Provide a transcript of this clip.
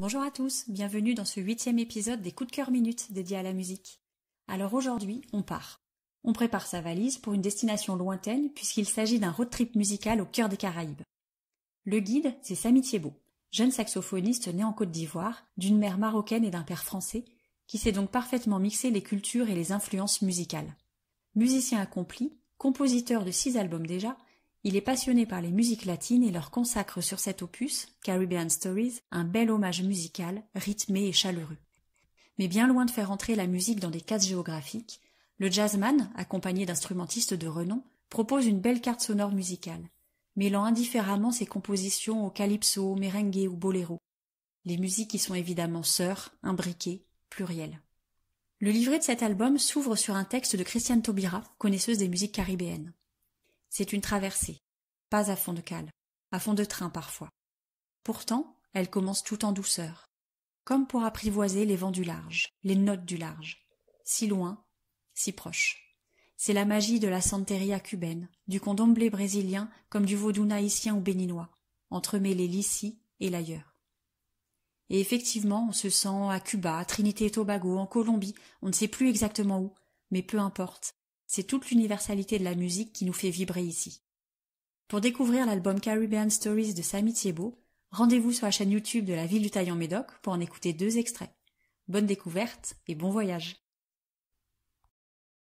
Bonjour à tous, bienvenue dans ce huitième épisode des coups de cœur minutes dédiés à la musique. Alors aujourd'hui, on part. On prépare sa valise pour une destination lointaine puisqu'il s'agit d'un road trip musical au cœur des Caraïbes. Le guide, c'est Samy Thiebaud, jeune saxophoniste né en Côte d'Ivoire, d'une mère marocaine et d'un père français, qui sait donc parfaitement mixer les cultures et les influences musicales. Musicien accompli, compositeur de six albums déjà, il est passionné par les musiques latines et leur consacre sur cet opus, Caribbean Stories, un bel hommage musical, rythmé et chaleureux. Mais bien loin de faire entrer la musique dans des cases géographiques, le jazzman, accompagné d'instrumentistes de renom, propose une belle carte sonore musicale, mêlant indifféremment ses compositions au calypso, merengue ou boléro. Les musiques y sont évidemment sœurs, imbriquées, plurielles. Le livret de cet album s'ouvre sur un texte de Christiane Taubira, connaisseuse des musiques caribéennes. C'est une traversée, pas à fond de cale, à fond de train parfois. Pourtant, elle commence tout en douceur, comme pour apprivoiser les vents du large, les notes du large, si loin, si proche. C'est la magie de la santeria cubaine, du condomblé brésilien comme du vaudou haïtien ou béninois, entremêlé l'ici et l'ailleurs. Et effectivement, on se sent à Cuba, à Trinité et Tobago, en Colombie, on ne sait plus exactement où, mais peu importe, c'est toute l'universalité de la musique qui nous fait vibrer ici. Pour découvrir l'album Caribbean Stories de Sami Thiebaud, rendez-vous sur la chaîne YouTube de la ville du taillon Médoc pour en écouter deux extraits. Bonne découverte et bon voyage!